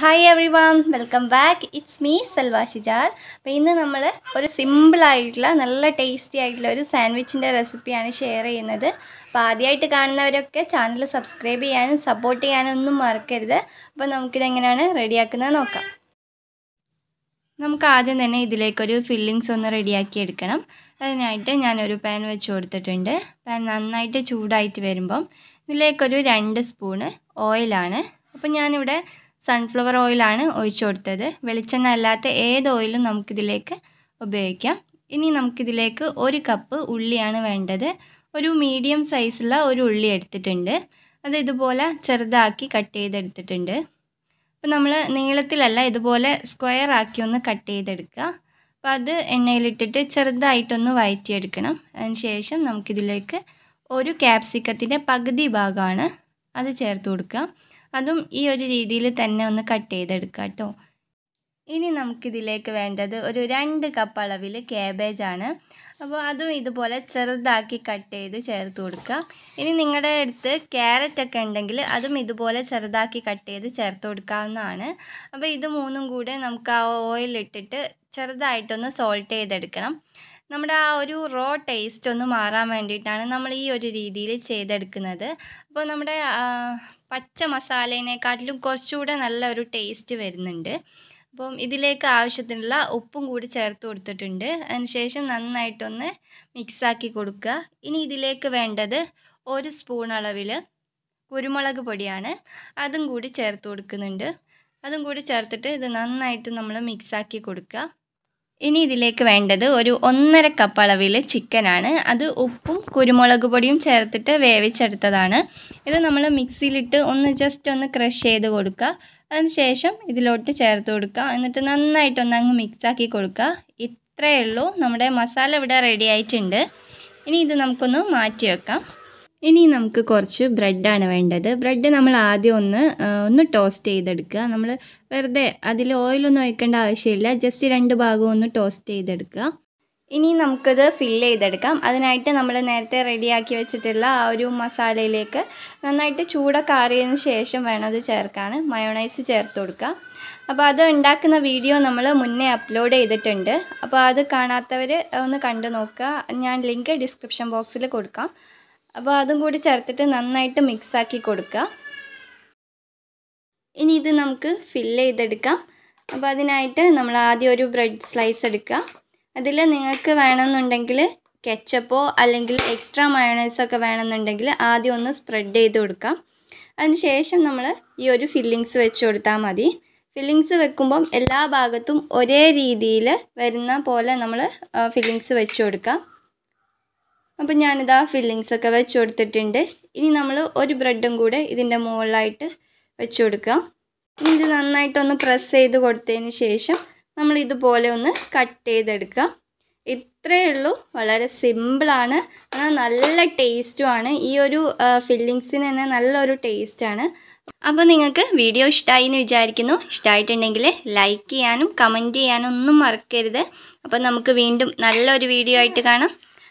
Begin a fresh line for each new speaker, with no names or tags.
hi everyone welcome back it's me Salva Shijar അപ്പോൾ ഇന്ന് നമ്മൾ ഒരു സിമ്പിളായിട്ടുള്ള നല്ല ടേസ്റ്റി ആയിട്ടുള്ള ഒരു സാൻഡ്വിച്ചിൻ്റെ റെസിപ്പിയാണ് ഷെയർ ചെയ്യുന്നത് അപ്പോൾ ആദ്യമായിട്ട് കാണുന്നവരൊക്കെ ചാനൽ സബ്സ്ക്രൈബ് ചെയ്യാനും സപ്പോർട്ട് ചെയ്യാനും ഒന്നും മറക്കരുത് അപ്പോൾ നമുക്കിത് എങ്ങനെയാണ് റെഡിയാക്കുന്നത് നോക്കാം നമുക്ക് ആദ്യം തന്നെ ഇതിലേക്കൊരു ഫില്ലിങ്സ് ഒന്ന് റെഡിയാക്കി എടുക്കണം അതിനായിട്ട് ഞാനൊരു പാൻ വെച്ച് കൊടുത്തിട്ടുണ്ട് പാൻ നന്നായിട്ട് ചൂടായിട്ട് വരുമ്പം ഇതിലേക്കൊരു രണ്ട് സ്പൂണ് ഓയിലാണ് അപ്പോൾ ഞാനിവിടെ സൺഫ്ലവർ ഓയിലാണ് ഒഴിച്ചു കൊടുത്തത് വെളിച്ചെണ്ണ അല്ലാത്ത ഏത് ഓയിലും നമുക്കിതിലേക്ക് ഉപയോഗിക്കാം ഇനി നമുക്കിതിലേക്ക് ഒരു കപ്പ് ഉള്ളിയാണ് വേണ്ടത് ഒരു മീഡിയം സൈസുള്ള ഒരു ഉള്ളി എടുത്തിട്ടുണ്ട് അത് ഇതുപോലെ ചെറുതാക്കി കട്ട് ചെയ്തെടുത്തിട്ടുണ്ട് അപ്പോൾ നമ്മൾ നീളത്തിലല്ല ഇതുപോലെ സ്ക്വയർ ആക്കി ഒന്ന് കട്ട് ചെയ്തെടുക്കുക അപ്പോൾ അത് എണ്ണയിലിട്ടിട്ട് ചെറുതായിട്ടൊന്ന് വയറ്റിയെടുക്കണം അതിന് ശേഷം നമുക്കിതിലേക്ക് ഒരു ക്യാപ്സിക്കത്തിൻ്റെ പകുതി ഭാഗമാണ് അത് ചേർത്ത് കൊടുക്കുക അതും ഈ ഒരു രീതിയിൽ തന്നെ ഒന്ന് കട്ട് ചെയ്തെടുക്കുക കേട്ടോ ഇനി നമുക്കിതിലേക്ക് വേണ്ടത് ഒരു രണ്ട് കപ്പ് അളവിൽ കാബേജ് ആണ് അപ്പോൾ അതും ഇതുപോലെ ചെറുതാക്കി കട്ട് ചെയ്ത് ചേർത്ത് കൊടുക്കുക ഇനി നിങ്ങളുടെ അടുത്ത് ക്യാരറ്റ് ഒക്കെ ഉണ്ടെങ്കിൽ അതും ഇതുപോലെ ചെറുതാക്കി കട്ട് ചെയ്ത് ചേർത്ത് കൊടുക്കാവുന്നതാണ് അപ്പോൾ ഇത് മൂന്നും കൂടെ നമുക്ക് ആ ഓയിലിട്ടിട്ട് ചെറുതായിട്ടൊന്ന് സോൾട്ട് ചെയ്തെടുക്കണം നമ്മുടെ ആ ഒരു റോ ടേസ്റ്റ് ഒന്ന് മാറാൻ വേണ്ടിയിട്ടാണ് നമ്മൾ ഈ ഒരു രീതിയിൽ ചെയ്തെടുക്കുന്നത് അപ്പോൾ നമ്മുടെ പച്ച മസാലേനെക്കാട്ടിലും കുറച്ചുകൂടെ നല്ലൊരു ടേസ്റ്റ് വരുന്നുണ്ട് അപ്പം ഇതിലേക്ക് ആവശ്യത്തിനുള്ള ഉപ്പും കൂടി ചേർത്ത് കൊടുത്തിട്ടുണ്ട് അതിനുശേഷം നന്നായിട്ടൊന്ന് മിക്സാക്കി കൊടുക്കുക ഇനി ഇതിലേക്ക് വേണ്ടത് ഒരു സ്പൂൺ അളവിൽ കുരുമുളക് പൊടിയാണ് അതും കൂടി ചേർത്ത് കൊടുക്കുന്നുണ്ട് അതും കൂടി ചേർത്തിട്ട് ഇത് നന്നായിട്ട് നമ്മൾ മിക്സാക്കി കൊടുക്കുക ഇനി ഇതിലേക്ക് വേണ്ടത് ഒരു ഒന്നര കപ്പ് അളവിൽ ചിക്കനാണ് അത് ഉപ്പും കുരുമുളക് പൊടിയും ചേർത്തിട്ട് വേവിച്ചെടുത്തതാണ് ഇത് നമ്മൾ മിക്സിയിലിട്ട് ഒന്ന് ജസ്റ്റ് ഒന്ന് ക്രഷ് ചെയ്ത് കൊടുക്കുക അതിനുശേഷം ഇതിലോട്ട് ചേർത്ത് കൊടുക്കുക എന്നിട്ട് നന്നായിട്ടൊന്ന് അങ്ങ് മിക്സാക്കി കൊടുക്കുക ഇത്രയേ ഉള്ളൂ നമ്മുടെ മസാല ഇവിടെ റെഡി ആയിട്ടുണ്ട് ഇനി ഇത് നമുക്കൊന്ന് മാറ്റി വെക്കാം ഇനി നമുക്ക് കുറച്ച് ബ്രെഡാണ് വേണ്ടത് ബ്രെഡ് നമ്മൾ ആദ്യം ഒന്ന് ഒന്ന് ടോസ്റ്റ് ചെയ്തെടുക്കുക നമ്മൾ വെറുതെ അതിൽ ഓയിലൊന്നും ഒഴിക്കേണ്ട ആവശ്യമില്ല ജസ്റ്റ് രണ്ട് ഭാഗവും ഒന്ന് ടോസ്റ്റ് ചെയ്തെടുക്കുക ഇനി നമുക്കത് ഫില്ല് ചെയ്തെടുക്കാം അതിനായിട്ട് നമ്മൾ നേരത്തെ റെഡിയാക്കി വെച്ചിട്ടുള്ള ആ ഒരു മസാലയിലേക്ക് നന്നായിട്ട് ചൂടൊക്കെ ആറിയതിന് ശേഷം വേണം അത് ചേർക്കാണ് മയോണൈസ് ചേർത്ത് കൊടുക്കുക അപ്പോൾ അത് ഉണ്ടാക്കുന്ന വീഡിയോ നമ്മൾ മുന്നേ അപ്ലോഡ് ചെയ്തിട്ടുണ്ട് അപ്പോൾ അത് കാണാത്തവർ ഒന്ന് കണ്ടു നോക്കുക ഞാൻ ലിങ്ക് ഡിസ്ക്രിപ്ഷൻ ബോക്സിൽ കൊടുക്കാം അപ്പോൾ അതും കൂടി ചേർത്തിട്ട് നന്നായിട്ട് മിക്സാക്കി കൊടുക്കുക ഇനി ഇത് നമുക്ക് ഫില്ല് ചെയ്തെടുക്കാം അപ്പോൾ അതിനായിട്ട് നമ്മൾ ആദ്യം ഒരു ബ്രെഡ് സ്ലൈസ് എടുക്കുക അതിൽ നിങ്ങൾക്ക് വേണമെന്നുണ്ടെങ്കിൽ കെച്ചപ്പോ അല്ലെങ്കിൽ എക്സ്ട്രാ മയണൈസൊക്കെ വേണമെന്നുണ്ടെങ്കിൽ ആദ്യം ഒന്ന് സ്പ്രെഡ് ചെയ്ത് കൊടുക്കാം അതിനുശേഷം നമ്മൾ ഈ ഒരു ഫില്ലിങ്സ് വെച്ച് കൊടുത്താൽ മതി ഫില്ലിങ്സ് വെക്കുമ്പം എല്ലാ ഭാഗത്തും ഒരേ രീതിയിൽ വരുന്ന പോലെ നമ്മൾ ഫില്ലിങ്സ് വെച്ച് കൊടുക്കാം അപ്പോൾ ഞാനിതാ ഫില്ലിങ്സ് ഒക്കെ വെച്ച് കൊടുത്തിട്ടുണ്ട് ഇനി നമ്മൾ ഒരു ബ്രെഡും കൂടെ ഇതിൻ്റെ മുകളിലായിട്ട് വെച്ച് കൊടുക്കാം ഇനി ഇത് നന്നായിട്ടൊന്ന് പ്രസ് ചെയ്ത് കൊടുത്തതിന് ശേഷം നമ്മൾ ഇതുപോലെ ഒന്ന് കട്ട് ചെയ്തെടുക്കാം ഇത്രയേ ഉള്ളൂ വളരെ സിമ്പിളാണ് എന്നാൽ നല്ല ടേസ്റ്റുമാണ് ഈ ഒരു ഫില്ലിങ്സിന് തന്നെ നല്ലൊരു ടേസ്റ്റാണ് അപ്പോൾ നിങ്ങൾക്ക് വീഡിയോ ഇഷ്ടമായി എന്ന് വിചാരിക്കുന്നു ഇഷ്ടമായിട്ടുണ്ടെങ്കിൽ ലൈക്ക് ചെയ്യാനും കമൻറ്റ് ചെയ്യാനും ഒന്നും മറക്കരുത് അപ്പോൾ നമുക്ക് വീണ്ടും നല്ലൊരു വീഡിയോ ആയിട്ട് കാണാം